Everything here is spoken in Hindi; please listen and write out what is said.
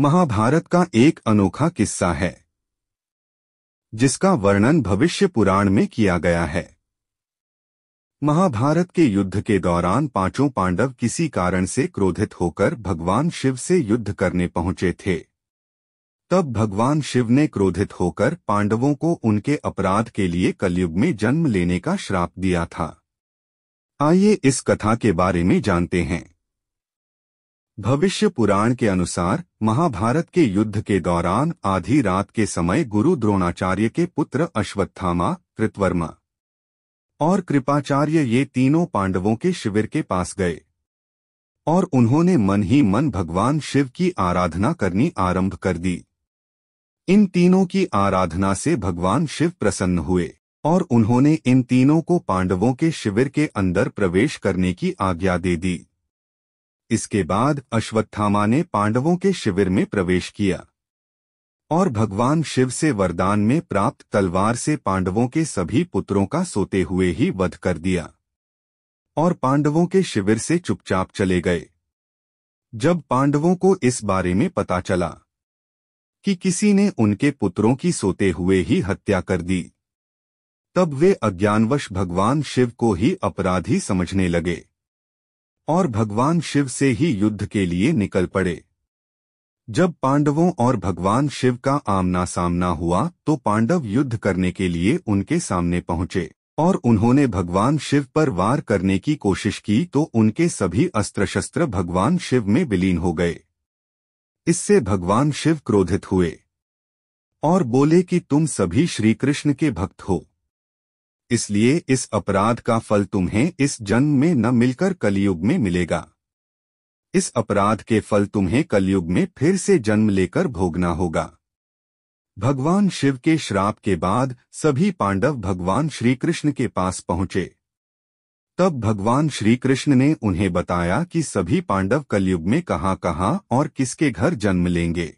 महाभारत का एक अनोखा किस्सा है जिसका वर्णन भविष्य पुराण में किया गया है महाभारत के युद्ध के दौरान पांचों पांडव किसी कारण से क्रोधित होकर भगवान शिव से युद्ध करने पहुंचे थे तब भगवान शिव ने क्रोधित होकर पांडवों को उनके अपराध के लिए कलयुग में जन्म लेने का श्राप दिया था आइए इस कथा के बारे में जानते हैं भविष्य पुराण के अनुसार महाभारत के युद्ध के दौरान आधी रात के समय गुरु द्रोणाचार्य के पुत्र अश्वत्थामा कृतवर्मा और कृपाचार्य ये तीनों पांडवों के शिविर के पास गए और उन्होंने मन ही मन भगवान शिव की आराधना करनी आरंभ कर दी इन तीनों की आराधना से भगवान शिव प्रसन्न हुए और उन्होंने इन तीनों को पांडवों के शिविर के अंदर प्रवेश करने की आज्ञा दे दी इसके बाद अश्वत्थामा ने पांडवों के शिविर में प्रवेश किया और भगवान शिव से वरदान में प्राप्त तलवार से पांडवों के सभी पुत्रों का सोते हुए ही वध कर दिया और पांडवों के शिविर से चुपचाप चले गए जब पांडवों को इस बारे में पता चला कि किसी ने उनके पुत्रों की सोते हुए ही हत्या कर दी तब वे अज्ञानवश भगवान शिव को ही अपराधी समझने लगे और भगवान शिव से ही युद्ध के लिए निकल पड़े जब पांडवों और भगवान शिव का आमना सामना हुआ तो पांडव युद्ध करने के लिए उनके सामने पहुंचे और उन्होंने भगवान शिव पर वार करने की कोशिश की तो उनके सभी अस्त्र शस्त्र भगवान शिव में विलीन हो गए इससे भगवान शिव क्रोधित हुए और बोले कि तुम सभी श्रीकृष्ण के भक्त हो इसलिए इस अपराध का फल तुम्हें इस जन्म में न मिलकर कलयुग में मिलेगा इस अपराध के फल तुम्हें कलयुग में फिर से जन्म लेकर भोगना होगा भगवान शिव के श्राप के बाद सभी पांडव भगवान श्रीकृष्ण के पास पहुंचे तब भगवान श्रीकृष्ण ने उन्हें बताया कि सभी पांडव कलयुग में कहाँ कहाँ और किसके घर जन्म लेंगे